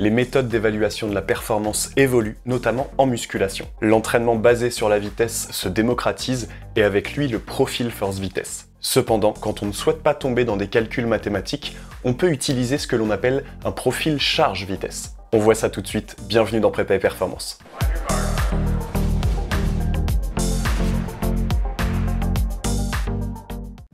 les méthodes d'évaluation de la performance évoluent, notamment en musculation. L'entraînement basé sur la vitesse se démocratise et avec lui le profil force-vitesse. Cependant, quand on ne souhaite pas tomber dans des calculs mathématiques, on peut utiliser ce que l'on appelle un profil charge-vitesse. On voit ça tout de suite, bienvenue dans Prépa et Performance.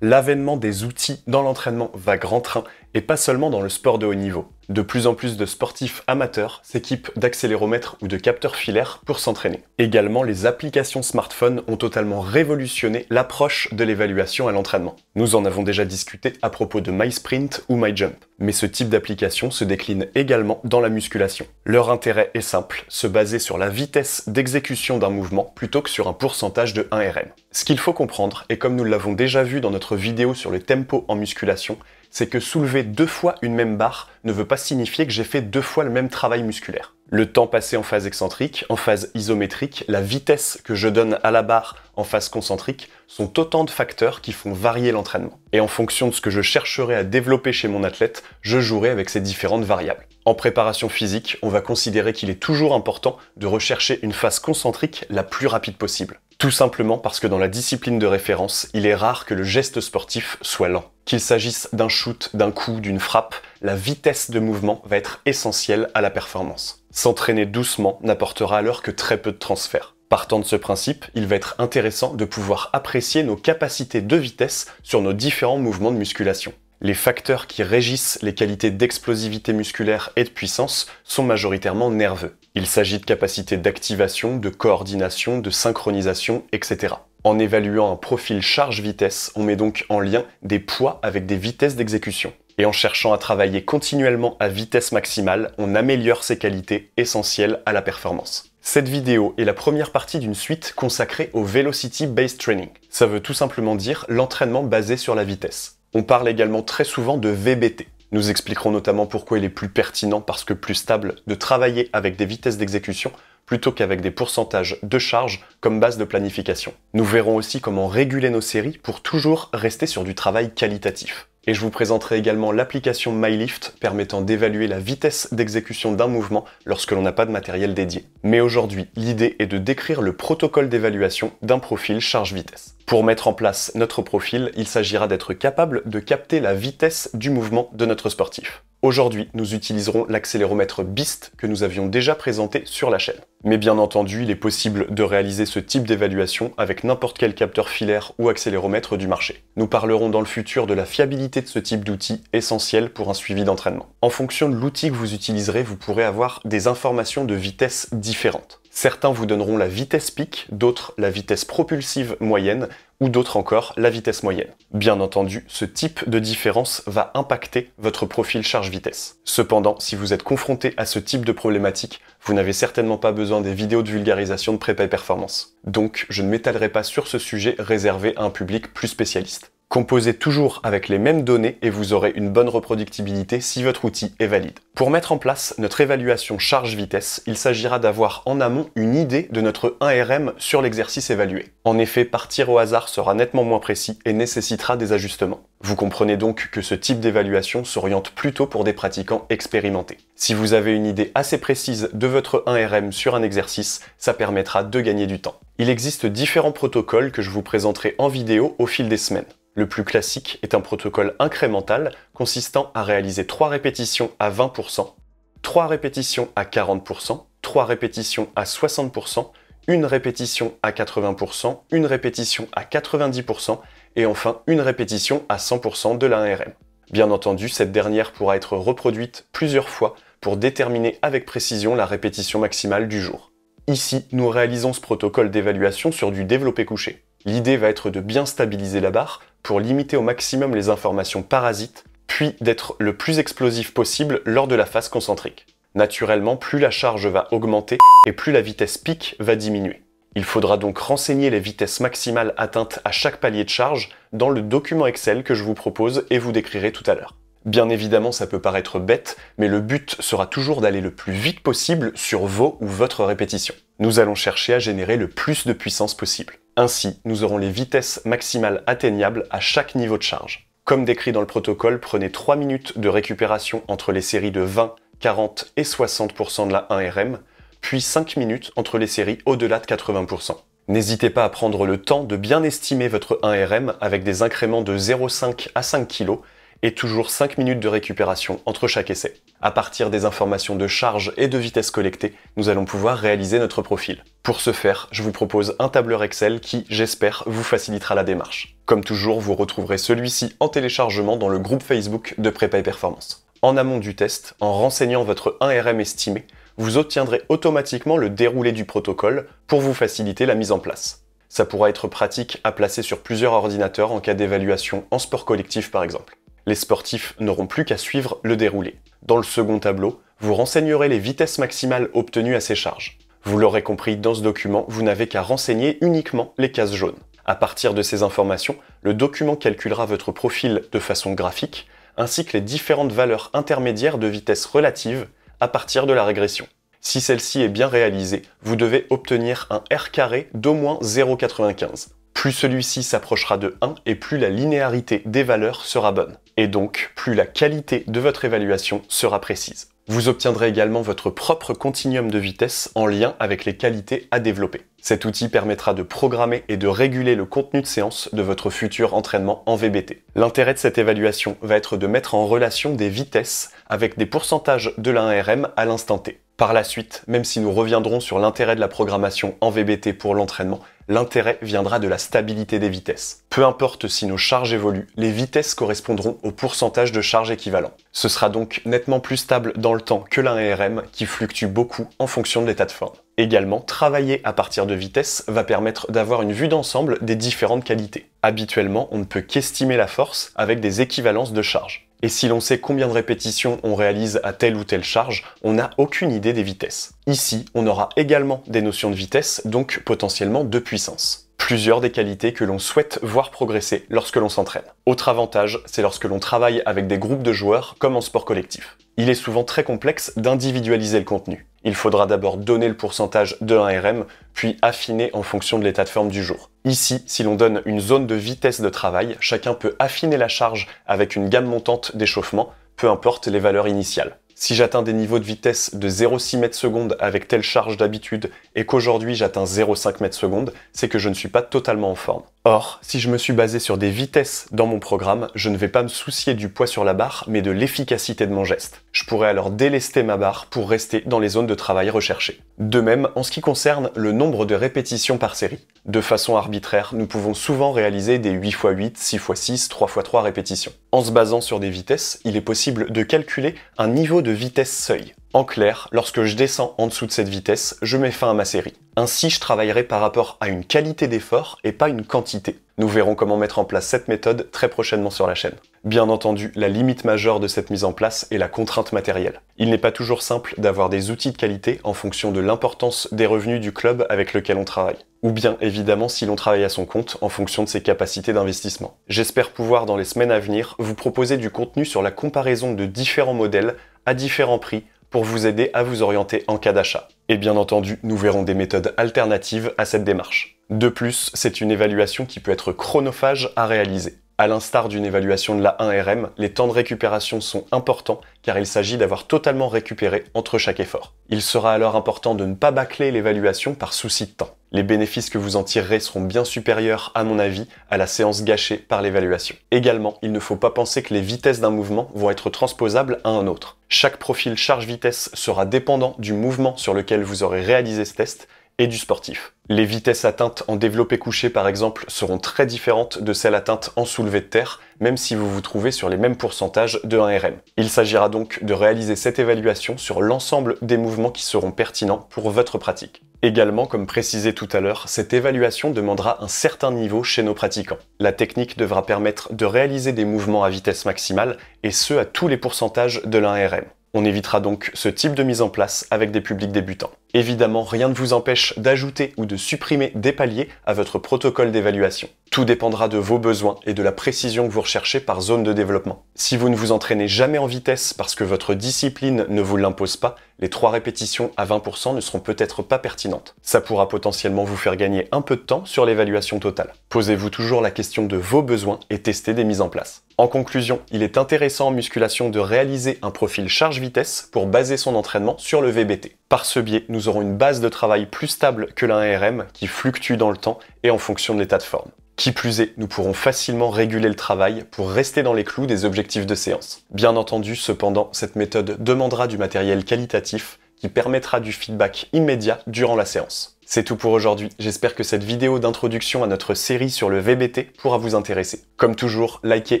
L'avènement des outils dans l'entraînement va grand train et pas seulement dans le sport de haut niveau. De plus en plus de sportifs amateurs s'équipent d'accéléromètres ou de capteurs filaires pour s'entraîner. Également, les applications smartphones ont totalement révolutionné l'approche de l'évaluation à l'entraînement. Nous en avons déjà discuté à propos de MySprint ou MyJump, mais ce type d'application se décline également dans la musculation. Leur intérêt est simple, se baser sur la vitesse d'exécution d'un mouvement plutôt que sur un pourcentage de 1RM. Ce qu'il faut comprendre, et comme nous l'avons déjà vu dans notre vidéo sur le tempo en musculation, c'est que soulever deux fois une même barre ne veut pas signifier que j'ai fait deux fois le même travail musculaire. Le temps passé en phase excentrique, en phase isométrique, la vitesse que je donne à la barre en phase concentrique sont autant de facteurs qui font varier l'entraînement. Et en fonction de ce que je chercherai à développer chez mon athlète, je jouerai avec ces différentes variables. En préparation physique, on va considérer qu'il est toujours important de rechercher une phase concentrique la plus rapide possible. Tout simplement parce que dans la discipline de référence, il est rare que le geste sportif soit lent. Qu'il s'agisse d'un shoot, d'un coup, d'une frappe, la vitesse de mouvement va être essentielle à la performance. S'entraîner doucement n'apportera alors que très peu de transfert. Partant de ce principe, il va être intéressant de pouvoir apprécier nos capacités de vitesse sur nos différents mouvements de musculation. Les facteurs qui régissent les qualités d'explosivité musculaire et de puissance sont majoritairement nerveux. Il s'agit de capacités d'activation, de coordination, de synchronisation, etc. En évaluant un profil charge-vitesse, on met donc en lien des poids avec des vitesses d'exécution. Et en cherchant à travailler continuellement à vitesse maximale, on améliore ces qualités essentielles à la performance. Cette vidéo est la première partie d'une suite consacrée au Velocity Based Training. Ça veut tout simplement dire l'entraînement basé sur la vitesse. On parle également très souvent de VBT. Nous expliquerons notamment pourquoi il est plus pertinent, parce que plus stable, de travailler avec des vitesses d'exécution plutôt qu'avec des pourcentages de charge comme base de planification. Nous verrons aussi comment réguler nos séries pour toujours rester sur du travail qualitatif. Et je vous présenterai également l'application MyLift permettant d'évaluer la vitesse d'exécution d'un mouvement lorsque l'on n'a pas de matériel dédié. Mais aujourd'hui, l'idée est de décrire le protocole d'évaluation d'un profil charge-vitesse. Pour mettre en place notre profil, il s'agira d'être capable de capter la vitesse du mouvement de notre sportif. Aujourd'hui, nous utiliserons l'accéléromètre BIST que nous avions déjà présenté sur la chaîne. Mais bien entendu, il est possible de réaliser ce type d'évaluation avec n'importe quel capteur filaire ou accéléromètre du marché. Nous parlerons dans le futur de la fiabilité de ce type d'outil essentiel pour un suivi d'entraînement. En fonction de l'outil que vous utiliserez, vous pourrez avoir des informations de vitesse différentes. Certains vous donneront la vitesse pic, d'autres la vitesse propulsive moyenne, ou d'autres encore la vitesse moyenne. Bien entendu, ce type de différence va impacter votre profil charge-vitesse. Cependant, si vous êtes confronté à ce type de problématique, vous n'avez certainement pas besoin des vidéos de vulgarisation de prépa performance. Donc, je ne m'étalerai pas sur ce sujet réservé à un public plus spécialiste. Composez toujours avec les mêmes données et vous aurez une bonne reproductibilité si votre outil est valide. Pour mettre en place notre évaluation charge-vitesse, il s'agira d'avoir en amont une idée de notre 1RM sur l'exercice évalué. En effet, partir au hasard sera nettement moins précis et nécessitera des ajustements. Vous comprenez donc que ce type d'évaluation s'oriente plutôt pour des pratiquants expérimentés. Si vous avez une idée assez précise de votre 1RM sur un exercice, ça permettra de gagner du temps. Il existe différents protocoles que je vous présenterai en vidéo au fil des semaines. Le plus classique est un protocole incrémental consistant à réaliser 3 répétitions à 20%, 3 répétitions à 40%, 3 répétitions à 60%, une répétition à 80%, une répétition à 90% et enfin une répétition à 100% de l'ARM. Bien entendu, cette dernière pourra être reproduite plusieurs fois pour déterminer avec précision la répétition maximale du jour. Ici, nous réalisons ce protocole d'évaluation sur du développé couché. L'idée va être de bien stabiliser la barre pour limiter au maximum les informations parasites, puis d'être le plus explosif possible lors de la phase concentrique. Naturellement, plus la charge va augmenter et plus la vitesse pic va diminuer. Il faudra donc renseigner les vitesses maximales atteintes à chaque palier de charge dans le document Excel que je vous propose et vous décrirai tout à l'heure. Bien évidemment, ça peut paraître bête, mais le but sera toujours d'aller le plus vite possible sur vos ou votre répétition. Nous allons chercher à générer le plus de puissance possible. Ainsi, nous aurons les vitesses maximales atteignables à chaque niveau de charge. Comme décrit dans le protocole, prenez 3 minutes de récupération entre les séries de 20, 40 et 60% de la 1RM, puis 5 minutes entre les séries au-delà de 80%. N'hésitez pas à prendre le temps de bien estimer votre 1RM avec des incréments de 0,5 à 5 kg et toujours 5 minutes de récupération entre chaque essai. À partir des informations de charge et de vitesse collectées, nous allons pouvoir réaliser notre profil. Pour ce faire, je vous propose un tableur Excel qui, j'espère, vous facilitera la démarche. Comme toujours, vous retrouverez celui-ci en téléchargement dans le groupe Facebook de Prépa et Performance. En amont du test, en renseignant votre 1RM estimé, vous obtiendrez automatiquement le déroulé du protocole pour vous faciliter la mise en place. Ça pourra être pratique à placer sur plusieurs ordinateurs en cas d'évaluation en sport collectif par exemple les sportifs n'auront plus qu'à suivre le déroulé. Dans le second tableau, vous renseignerez les vitesses maximales obtenues à ces charges. Vous l'aurez compris, dans ce document, vous n'avez qu'à renseigner uniquement les cases jaunes. À partir de ces informations, le document calculera votre profil de façon graphique, ainsi que les différentes valeurs intermédiaires de vitesse relative à partir de la régression. Si celle-ci est bien réalisée, vous devez obtenir un R carré d'au moins 0,95. Plus celui-ci s'approchera de 1 et plus la linéarité des valeurs sera bonne et donc plus la qualité de votre évaluation sera précise. Vous obtiendrez également votre propre continuum de vitesse en lien avec les qualités à développer. Cet outil permettra de programmer et de réguler le contenu de séance de votre futur entraînement en VBT. L'intérêt de cette évaluation va être de mettre en relation des vitesses avec des pourcentages de l'ARM à l'instant T par la suite, même si nous reviendrons sur l'intérêt de la programmation en VBT pour l'entraînement, l'intérêt viendra de la stabilité des vitesses. Peu importe si nos charges évoluent, les vitesses correspondront au pourcentage de charge équivalent. Ce sera donc nettement plus stable dans le temps que RM qui fluctue beaucoup en fonction de l'état de forme. Également, travailler à partir de vitesses va permettre d'avoir une vue d'ensemble des différentes qualités. Habituellement, on ne peut qu'estimer la force avec des équivalences de charges et si l'on sait combien de répétitions on réalise à telle ou telle charge, on n'a aucune idée des vitesses. Ici, on aura également des notions de vitesse, donc potentiellement de puissance plusieurs des qualités que l'on souhaite voir progresser lorsque l'on s'entraîne. Autre avantage, c'est lorsque l'on travaille avec des groupes de joueurs comme en sport collectif. Il est souvent très complexe d'individualiser le contenu. Il faudra d'abord donner le pourcentage de 1 RM, puis affiner en fonction de l'état de forme du jour. Ici, si l'on donne une zone de vitesse de travail, chacun peut affiner la charge avec une gamme montante d'échauffement, peu importe les valeurs initiales. Si j'atteins des niveaux de vitesse de 0,6 mètres secondes avec telle charge d'habitude et qu'aujourd'hui j'atteins 0,5 mètres seconde, c'est que je ne suis pas totalement en forme. Or, si je me suis basé sur des vitesses dans mon programme, je ne vais pas me soucier du poids sur la barre, mais de l'efficacité de mon geste. Je pourrais alors délester ma barre pour rester dans les zones de travail recherchées. De même, en ce qui concerne le nombre de répétitions par série. De façon arbitraire, nous pouvons souvent réaliser des 8x8, 6x6, 3x3 répétitions. En se basant sur des vitesses, il est possible de calculer un niveau de vitesse seuil. En clair, lorsque je descends en dessous de cette vitesse, je mets fin à ma série. Ainsi, je travaillerai par rapport à une qualité d'effort et pas une quantité. Nous verrons comment mettre en place cette méthode très prochainement sur la chaîne. Bien entendu, la limite majeure de cette mise en place est la contrainte matérielle. Il n'est pas toujours simple d'avoir des outils de qualité en fonction de l'importance des revenus du club avec lequel on travaille. Ou bien évidemment si l'on travaille à son compte en fonction de ses capacités d'investissement. J'espère pouvoir dans les semaines à venir vous proposer du contenu sur la comparaison de différents modèles à différents prix pour vous aider à vous orienter en cas d'achat. Et bien entendu, nous verrons des méthodes alternatives à cette démarche. De plus, c'est une évaluation qui peut être chronophage à réaliser. À l'instar d'une évaluation de la 1RM, les temps de récupération sont importants car il s'agit d'avoir totalement récupéré entre chaque effort. Il sera alors important de ne pas bâcler l'évaluation par souci de temps. Les bénéfices que vous en tirerez seront bien supérieurs, à mon avis, à la séance gâchée par l'évaluation. Également, il ne faut pas penser que les vitesses d'un mouvement vont être transposables à un autre. Chaque profil charge-vitesse sera dépendant du mouvement sur lequel vous aurez réalisé ce test et du sportif. Les vitesses atteintes en développé couché par exemple seront très différentes de celles atteintes en soulevé de terre, même si vous vous trouvez sur les mêmes pourcentages de 1 RM. Il s'agira donc de réaliser cette évaluation sur l'ensemble des mouvements qui seront pertinents pour votre pratique. Également, comme précisé tout à l'heure, cette évaluation demandera un certain niveau chez nos pratiquants. La technique devra permettre de réaliser des mouvements à vitesse maximale, et ce à tous les pourcentages de l'1RM. On évitera donc ce type de mise en place avec des publics débutants. Évidemment, rien ne vous empêche d'ajouter ou de supprimer des paliers à votre protocole d'évaluation. Tout dépendra de vos besoins et de la précision que vous recherchez par zone de développement. Si vous ne vous entraînez jamais en vitesse parce que votre discipline ne vous l'impose pas, les 3 répétitions à 20% ne seront peut-être pas pertinentes. Ça pourra potentiellement vous faire gagner un peu de temps sur l'évaluation totale. Posez-vous toujours la question de vos besoins et testez des mises en place. En conclusion, il est intéressant en musculation de réaliser un profil charge-vitesse pour baser son entraînement sur le VBT. Par ce biais, nous aurons une base de travail plus stable que l'ARM qui fluctue dans le temps et en fonction de l'état de forme. Qui plus est, nous pourrons facilement réguler le travail pour rester dans les clous des objectifs de séance. Bien entendu, cependant, cette méthode demandera du matériel qualitatif qui permettra du feedback immédiat durant la séance. C'est tout pour aujourd'hui, j'espère que cette vidéo d'introduction à notre série sur le VBT pourra vous intéresser. Comme toujours, likez,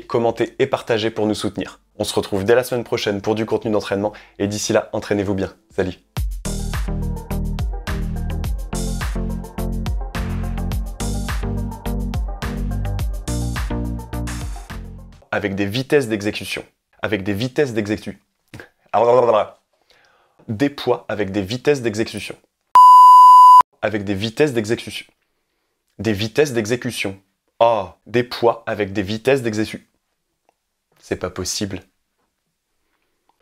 commentez et partagez pour nous soutenir. On se retrouve dès la semaine prochaine pour du contenu d'entraînement et d'ici là, entraînez-vous bien. Salut avec des vitesses d'exécution. Avec des vitesses d'exécution. Ah, des poids avec des vitesses d'exécution. Avec des vitesses d'exécution. Des vitesses d'exécution. oh, des poids avec des vitesses d'exécution. C'est pas possible.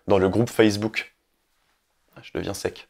Dans le groupe Facebook. Ah, je deviens sec.